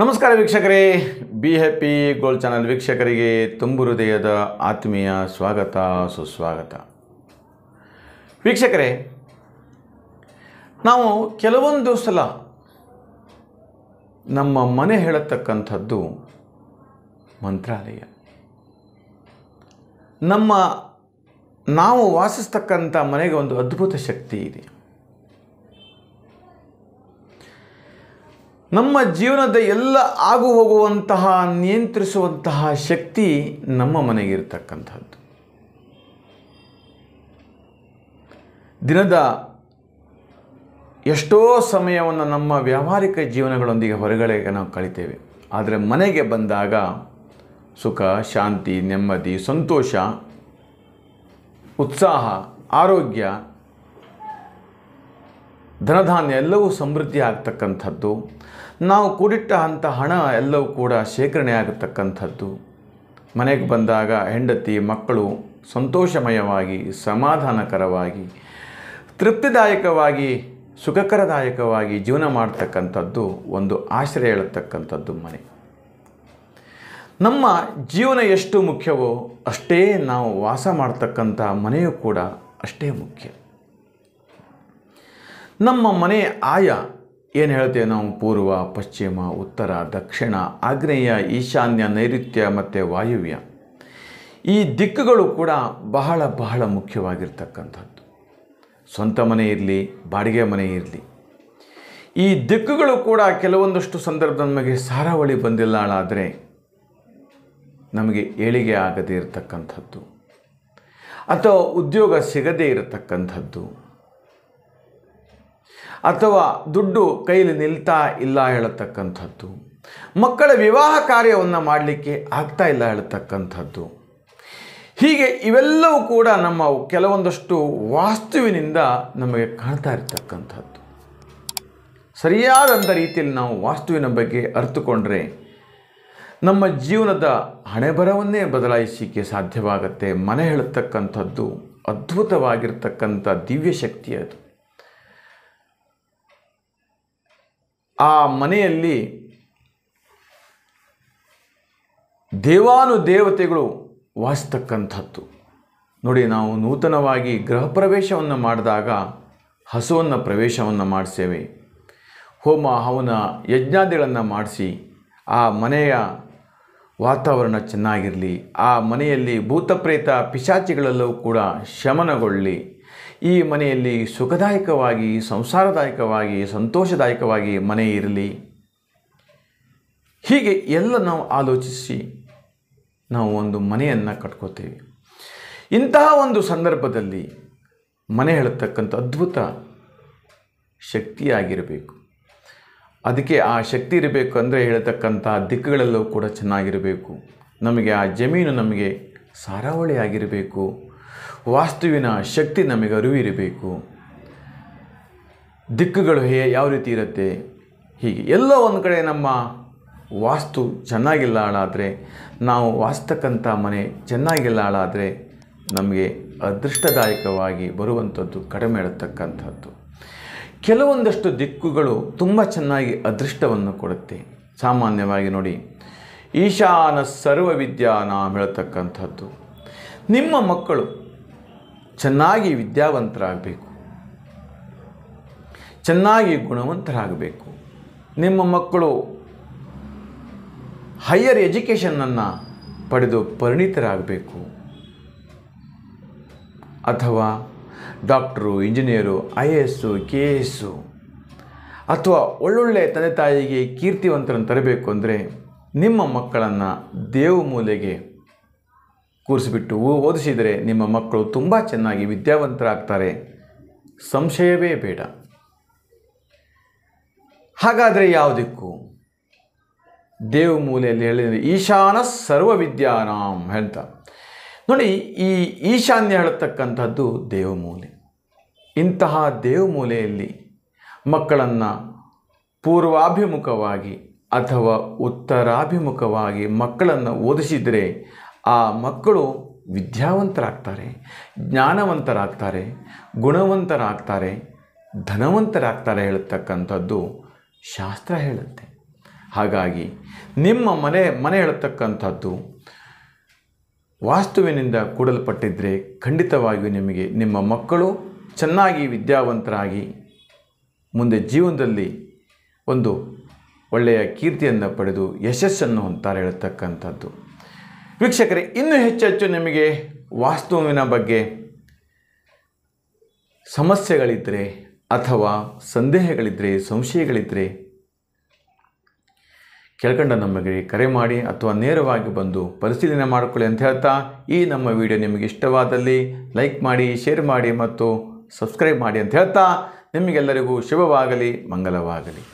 ನಮಸ್ಕಾರ ವೀಕ್ಷಕರೇ be happy gold channel ವೀಕ್ಷಕರಿಗೆ ತುಂಬು ಹೃದಯದ ಆತ್ಮೀಯ ಸ್ವಾಗತ ಸುಸ್ವಾಗತ ವೀಕ್ಷಕರೇ ನಾವು ಕೆಲವೊಂದು ಸಲ ನಮ್ಮ ಮನೆ ಹೇಳತಕ್ಕಂಥದ್ದು ಮಂತ್ರಾಲಯ ನಮ್ಮ ನಾವು ವಾಸಿಸ್ತಕ್ಕಂಥ ಮನೆಗೆ ಒಂದು ಅದ್ಭುತ ಶಕ್ತಿ ಇದೆ ನಮ್ಮ ಜೀವನದ ಎಲ್ಲ ಆಗು ಹೋಗುವಂತಹ ನಿಯಂತ್ರಿಸುವಂತಹ ಶಕ್ತಿ ನಮ್ಮ ಮನೆಗಿರ್ತಕ್ಕಂಥದ್ದು ದಿನದ ಎಷ್ಟೋ ಸಮಯವನ್ನು ನಮ್ಮ ವ್ಯಾವಹಾರಿಕ ಜೀವನಗಳೊಂದಿಗೆ ಹೊರಗಡೆ ನಾವು ಕಳಿತೇವೆ ಆದರೆ ಮನೆಗೆ ಬಂದಾಗ ಸುಖ ಶಾಂತಿ ನೆಮ್ಮದಿ ಸಂತೋಷ ಉತ್ಸಾಹ ಆರೋಗ್ಯ ಧನಧಾನ್ಯ ಎಲ್ಲವೂ ಸಮೃದ್ಧಿ ಆಗ್ತಕ್ಕಂಥದ್ದು ನಾವು ಕೂಡಿಟ್ಟ ಅಂಥ ಹಣ ಎಲ್ಲವೂ ಕೂಡ ಶೇಖರಣೆ ಆಗತಕ್ಕಂಥದ್ದು ಮನೆಗೆ ಬಂದಾಗ ಹೆಂಡತಿ ಮಕ್ಕಳು ಸಂತೋಷಮಯವಾಗಿ ಸಮಾಧಾನಕರವಾಗಿ ತೃಪ್ತಿದಾಯಕವಾಗಿ ಸುಖಕರದಾಯಕವಾಗಿ ಜೀವನ ಮಾಡ್ತಕ್ಕಂಥದ್ದು ಒಂದು ಆಶ್ರಯ ಹೇಳತಕ್ಕಂಥದ್ದು ಮನೆ ನಮ್ಮ ಜೀವನ ಎಷ್ಟು ಮುಖ್ಯವೋ ಅಷ್ಟೇ ನಾವು ವಾಸ ಮಾಡ್ತಕ್ಕಂಥ ಮನೆಯು ಕೂಡ ಅಷ್ಟೇ ಮುಖ್ಯ ನಮ್ಮ ಮನೆ ಆಯ ಏನು ಹೇಳ್ತೇವೆ ನಾವು ಪೂರ್ವ ಪಶ್ಚಿಮ ಉತ್ತರ ದಕ್ಷಿಣ ಆಗ್ನೇಯ ಈಶಾನ್ಯ ನೈಋತ್ಯ ಮತ್ತು ವಾಯುವ್ಯ ಈ ದಿಕ್ಕುಗಳು ಕೂಡ ಬಹಳ ಬಹಳ ಮುಖ್ಯವಾಗಿರ್ತಕ್ಕಂಥದ್ದು ಸ್ವಂತ ಮನೆ ಇರಲಿ ಬಾಡಿಗೆ ಮನೆ ಇರಲಿ ಈ ದಿಕ್ಕುಗಳು ಕೂಡ ಕೆಲವೊಂದಷ್ಟು ಸಂದರ್ಭ ನಮಗೆ ಸಾರಾವಳಿ ಬಂದಿಲ್ಲಾಳಾದರೆ ನಮಗೆ ಏಳಿಗೆ ಆಗದೇ ಇರತಕ್ಕಂಥದ್ದು ಅಥವಾ ಉದ್ಯೋಗ ಸಿಗದೇ ಇರತಕ್ಕಂಥದ್ದು ಅಥವಾ ದುಡ್ಡು ಕೈಲಿ ನಿಲ್ತಾ ಇಲ್ಲ ಹೇಳತಕ್ಕಂಥದ್ದು ಮಕ್ಕಳ ವಿವಾಹ ಕಾರ್ಯವನ್ನು ಮಾಡಲಿಕ್ಕೆ ಆಗ್ತಾ ಇಲ್ಲ ಹೇಳತಕ್ಕಂಥದ್ದು ಹೀಗೆ ಇವೆಲ್ಲವೂ ಕೂಡ ನಮ್ಮ ಕೆಲವೊಂದಷ್ಟು ವಾಸ್ತುವಿನಿಂದ ನಮಗೆ ಕಾಣ್ತಾ ಇರತಕ್ಕಂಥದ್ದು ಸರಿಯಾದಂಥ ರೀತಿಯಲ್ಲಿ ನಾವು ವಾಸ್ತುವಿನ ಬಗ್ಗೆ ಅರ್ಥಕೊಂಡ್ರೆ ನಮ್ಮ ಜೀವನದ ಹಣೆಬರವನ್ನೇ ಬದಲಾಯಿಸಲಿಕ್ಕೆ ಸಾಧ್ಯವಾಗುತ್ತೆ ಮನೆ ಹೇಳತಕ್ಕಂಥದ್ದು ಅದ್ಭುತವಾಗಿರ್ತಕ್ಕಂಥ ದಿವ್ಯ ಶಕ್ತಿ ಅದು ಆ ಮನೆಯಲ್ಲಿ ದೇವಾನು ದೇವತೆಗಳು ವಾಸಿಸ್ತಕ್ಕಂಥದ್ದು ನೋಡಿ ನಾವು ನೂತನವಾಗಿ ಗೃಹ ಪ್ರವೇಶವನ್ನು ಮಾಡಿದಾಗ ಹಸುವನ್ನು ಪ್ರವೇಶವನ್ನು ಮಾಡಿಸೇವೆ ಹೋಮ ಅವನ ಯಜ್ಞಾದಿಗಳನ್ನು ಮಾಡಿಸಿ ಆ ಮನೆಯ ವಾತಾವರಣ ಚೆನ್ನಾಗಿರಲಿ ಆ ಮನೆಯಲ್ಲಿ ಭೂತಪ್ರೇತ ಪಿಶಾಚಿಗಳೆಲ್ಲವೂ ಕೂಡ ಶಮನಗೊಳ್ಳಲಿ ಈ ಮನೆಯಲ್ಲಿ ಸುಖದಾಯಕವಾಗಿ ಸಂಸಾರದಾಯಕವಾಗಿ ಸಂತೋಷದಾಯಕವಾಗಿ ಮನೆ ಇರಲಿ ಹೀಗೆ ಎಲ್ಲ ನಾವು ಆಲೋಚಿಸಿ ನಾವು ಒಂದು ಮನೆಯನ್ನು ಕಟ್ಕೋತೀವಿ ಇಂತಹ ಒಂದು ಸಂದರ್ಭದಲ್ಲಿ ಮನೆ ಹೇಳತಕ್ಕಂಥ ಅದ್ಭುತ ಶಕ್ತಿಯಾಗಿರಬೇಕು ಅದಕ್ಕೆ ಆ ಶಕ್ತಿ ಇರಬೇಕು ಅಂದರೆ ಹೇಳ್ತಕ್ಕಂಥ ದಿಕ್ಕುಗಳೆಲ್ಲವೂ ಕೂಡ ಚೆನ್ನಾಗಿರಬೇಕು ನಮಗೆ ಆ ಜಮೀನು ನಮಗೆ ಸಾರಾವಳಿ ಆಗಿರಬೇಕು ವಾಸ್ತುವಿನ ಶಕ್ತಿ ನಮಗೆ ಅರಿವಿರಬೇಕು ದಿಕ್ಕುಗಳು ಹೇ ಯಾವ ರೀತಿ ಇರುತ್ತೆ ಹೀಗೆ ಎಲ್ಲ ಒಂದು ಕಡೆ ನಮ್ಮ ವಾಸ್ತು ಚೆನ್ನಾಗಿಲ್ಲ ಹಾಳಾದರೆ ನಾವು ವಾಸ್ತಕ್ಕಂಥ ಮನೆ ಚೆನ್ನಾಗಿಲ್ಲ ಹಾಳಾದರೆ ನಮಗೆ ಅದೃಷ್ಟದಾಯಕವಾಗಿ ಬರುವಂಥದ್ದು ಕಡಿಮೆ ಇಡತಕ್ಕಂಥದ್ದು ಕೆಲವೊಂದಷ್ಟು ದಿಕ್ಕುಗಳು ತುಂಬ ಚೆನ್ನಾಗಿ ಅದೃಷ್ಟವನ್ನು ಕೊಡುತ್ತೆ ಸಾಮಾನ್ಯವಾಗಿ ನೋಡಿ ಈಶಾನ ಸರ್ವ ನಾಮ ಹೇಳ್ತಕ್ಕಂಥದ್ದು ನಿಮ್ಮ ಮಕ್ಕಳು ಚೆನ್ನಾಗಿ ವಿದ್ಯಾವಂತರಾಗಬೇಕು ಚೆನ್ನಾಗಿ ಗುಣವಂತರಾಗಬೇಕು ನಿಮ್ಮ ಮಕ್ಕಳು ಹೈಯರ್ ಎಜುಕೇಷನನ್ನು ಪಡೆದು ಪರಿಣಿತರಾಗಬೇಕು ಅಥವಾ doctor engineer I A S K A S ಅಥವಾ ಒಳ್ಳೊಳ್ಳೆ ತಂದೆ ತಾಯಿಗೆ ಕೀರ್ತಿವಂತರನ್ನು ತರಬೇಕು ಅಂದರೆ ನಿಮ್ಮ ಮಕ್ಕಳನ್ನು ದೇವ ಮೂಲೆಗೆ ಕೂರಿಸಿಬಿಟ್ಟು ಓದಿಸಿದರೆ ನಿಮ್ಮ ಮಕ್ಕಳು ತುಂಬ ಚೆನ್ನಾಗಿ ವಿದ್ಯಾವಂತರಾಗ್ತಾರೆ ಸಂಶಯವೇ ಬೇಡ ಹಾಗಾದರೆ ಯಾವುದಕ್ಕೂ ದೇವ ಮೂಲೆಯಲ್ಲಿ ಹೇಳಿದರೆ ಈಶಾನ ಸರ್ವ ವಿದ್ಯಾನಾಂ ಹೇಳ್ತ ನೋಡಿ ಈ ಈಶಾನ್ಯ ಹೇಳತಕ್ಕಂಥದ್ದು ಮೂಲೆ ಇಂತಹ ಮೂಲೆಯಲ್ಲಿ ಮಕ್ಕಳನ್ನು ಪೂರ್ವಾಭಿಮುಖವಾಗಿ ಅಥವಾ ಉತ್ತರಾಭಿಮುಖವಾಗಿ ಮಕ್ಕಳನ್ನು ಓದಿಸಿದರೆ ಆ ಮಕ್ಕಳು ವಿದ್ಯಾವಂತರಾಗ್ತಾರೆ ಜ್ಞಾನವಂತರಾಗ್ತಾರೆ ಗುಣವಂತರಾಗ್ತಾರೆ ಧನವಂತರಾಗ್ತಾರೆ ಹೇಳತಕ್ಕಂಥದ್ದು ಶಾಸ್ತ್ರ ಹೇಳುತ್ತೆ ಹಾಗಾಗಿ ನಿಮ್ಮ ಮನೆ ಮನೆ ಹೇಳತಕ್ಕಂಥದ್ದು ವಾಸ್ತುವಿನಿಂದ ಕೂಡಲ್ಪಟ್ಟಿದ್ದರೆ ಖಂಡಿತವಾಗಿಯೂ ನಿಮಗೆ ನಿಮ್ಮ ಮಕ್ಕಳು ಚೆನ್ನಾಗಿ ವಿದ್ಯಾವಂತರಾಗಿ ಮುಂದೆ ಜೀವನದಲ್ಲಿ ಒಂದು ಒಳ್ಳೆಯ ಕೀರ್ತಿಯನ್ನು ಪಡೆದು ಯಶಸ್ಸನ್ನು ಹೊಂತಾರೆ ಹೇಳ್ತಕ್ಕಂಥದ್ದು ವೀಕ್ಷಕರೇ ಇನ್ನೂ ಹೆಚ್ಚೆಚ್ಚು ನಿಮಗೆ ವಾಸ್ತುವಿನ ಬಗ್ಗೆ ಸಮಸ್ಯೆಗಳಿದ್ದರೆ ಅಥವಾ ಸಂದೇಹಗಳಿದ್ದರೆ ಸಂಶಯಗಳಿದ್ದರೆ ಕೆಳಕಂಡ ನಮಗೆ ಕರೆ ಮಾಡಿ ಅಥವಾ ನೇರವಾಗಿ ಬಂದು ಪರಿಶೀಲನೆ ಮಾಡಿಕೊಳ್ಳಿ ಅಂತ ಹೇಳ್ತಾ ಈ ನಮ್ಮ ವಿಡಿಯೋ ನಿಮಗೆ ಇಷ್ಟವಾದಲ್ಲಿ ಲೈಕ್ ಮಾಡಿ ಶೇರ್ ಮಾಡಿ ಮತ್ತು ಸಬ್ಸ್ಕ್ರೈಬ್ ಮಾಡಿ ಅಂತ ಹೇಳ್ತಾ ನಿಮಗೆಲ್ಲರಿಗೂ ಶುಭವಾಗಲಿ ಮಂಗಲವಾಗಲಿ